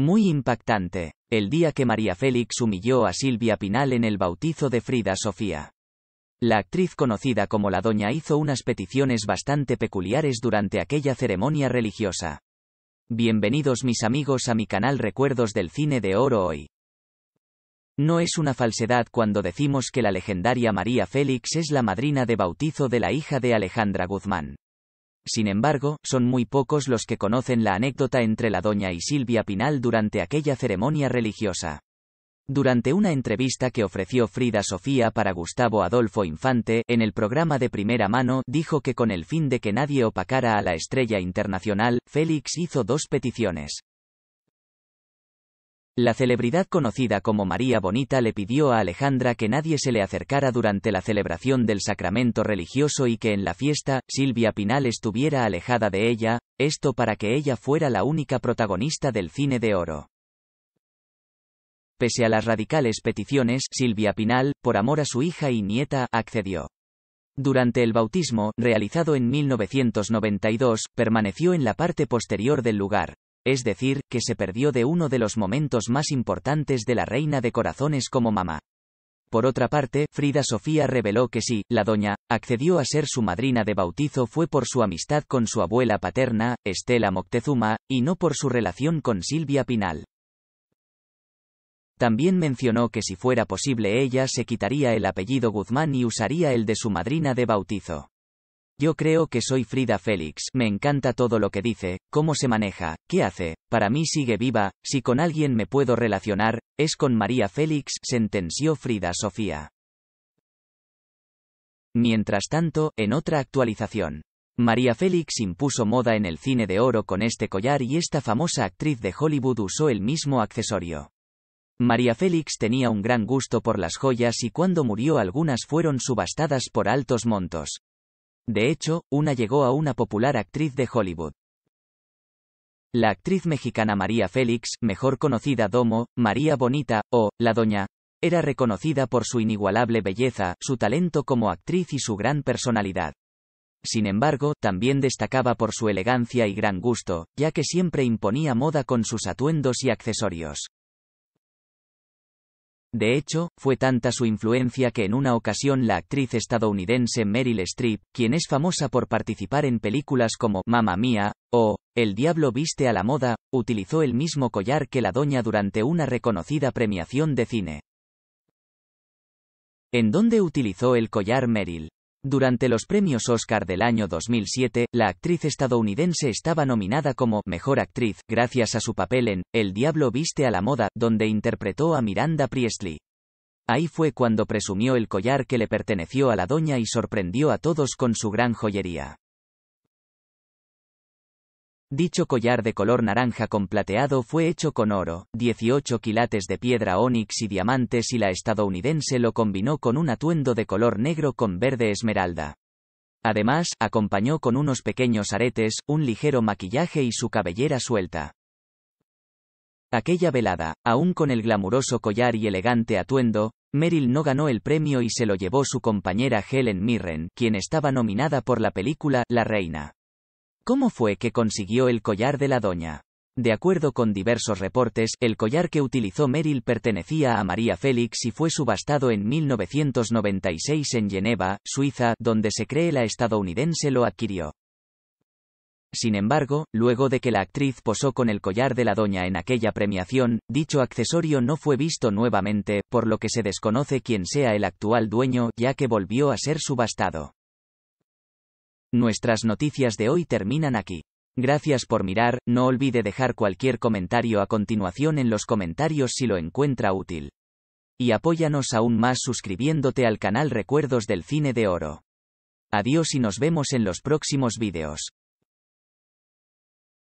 Muy impactante. El día que María Félix humilló a Silvia Pinal en el bautizo de Frida Sofía. La actriz conocida como la Doña hizo unas peticiones bastante peculiares durante aquella ceremonia religiosa. Bienvenidos mis amigos a mi canal Recuerdos del Cine de Oro hoy. No es una falsedad cuando decimos que la legendaria María Félix es la madrina de bautizo de la hija de Alejandra Guzmán. Sin embargo, son muy pocos los que conocen la anécdota entre la doña y Silvia Pinal durante aquella ceremonia religiosa. Durante una entrevista que ofreció Frida Sofía para Gustavo Adolfo Infante, en el programa de primera mano, dijo que con el fin de que nadie opacara a la estrella internacional, Félix hizo dos peticiones. La celebridad conocida como María Bonita le pidió a Alejandra que nadie se le acercara durante la celebración del sacramento religioso y que en la fiesta, Silvia Pinal estuviera alejada de ella, esto para que ella fuera la única protagonista del cine de oro. Pese a las radicales peticiones, Silvia Pinal, por amor a su hija y nieta, accedió. Durante el bautismo, realizado en 1992, permaneció en la parte posterior del lugar, es decir, que se perdió de uno de los momentos más importantes de la reina de corazones como mamá. Por otra parte, Frida Sofía reveló que si, la doña, accedió a ser su madrina de bautizo fue por su amistad con su abuela paterna, Estela Moctezuma, y no por su relación con Silvia Pinal. También mencionó que si fuera posible ella se quitaría el apellido Guzmán y usaría el de su madrina de bautizo. Yo creo que soy Frida Félix, me encanta todo lo que dice, cómo se maneja, qué hace, para mí sigue viva, si con alguien me puedo relacionar, es con María Félix, sentenció Frida Sofía. Mientras tanto, en otra actualización, María Félix impuso moda en el cine de oro con este collar y esta famosa actriz de Hollywood usó el mismo accesorio. María Félix tenía un gran gusto por las joyas y cuando murió algunas fueron subastadas por altos montos. De hecho, una llegó a una popular actriz de Hollywood. La actriz mexicana María Félix, mejor conocida Domo, María Bonita, o, La Doña, era reconocida por su inigualable belleza, su talento como actriz y su gran personalidad. Sin embargo, también destacaba por su elegancia y gran gusto, ya que siempre imponía moda con sus atuendos y accesorios. De hecho, fue tanta su influencia que en una ocasión la actriz estadounidense Meryl Streep, quien es famosa por participar en películas como Mamma Mía o El diablo viste a la moda, utilizó el mismo collar que la doña durante una reconocida premiación de cine. ¿En dónde utilizó el collar Meryl? Durante los premios Oscar del año 2007, la actriz estadounidense estaba nominada como Mejor Actriz, gracias a su papel en El Diablo Viste a la Moda, donde interpretó a Miranda Priestley. Ahí fue cuando presumió el collar que le perteneció a la doña y sorprendió a todos con su gran joyería. Dicho collar de color naranja con plateado fue hecho con oro, 18 quilates de piedra onyx y diamantes y la estadounidense lo combinó con un atuendo de color negro con verde esmeralda. Además, acompañó con unos pequeños aretes, un ligero maquillaje y su cabellera suelta. Aquella velada, aún con el glamuroso collar y elegante atuendo, Meryl no ganó el premio y se lo llevó su compañera Helen Mirren, quien estaba nominada por la película La Reina. ¿Cómo fue que consiguió el collar de la doña? De acuerdo con diversos reportes, el collar que utilizó Meryl pertenecía a María Félix y fue subastado en 1996 en Geneva, Suiza, donde se cree la estadounidense lo adquirió. Sin embargo, luego de que la actriz posó con el collar de la doña en aquella premiación, dicho accesorio no fue visto nuevamente, por lo que se desconoce quién sea el actual dueño, ya que volvió a ser subastado. Nuestras noticias de hoy terminan aquí. Gracias por mirar, no olvide dejar cualquier comentario a continuación en los comentarios si lo encuentra útil. Y apóyanos aún más suscribiéndote al canal Recuerdos del Cine de Oro. Adiós y nos vemos en los próximos vídeos.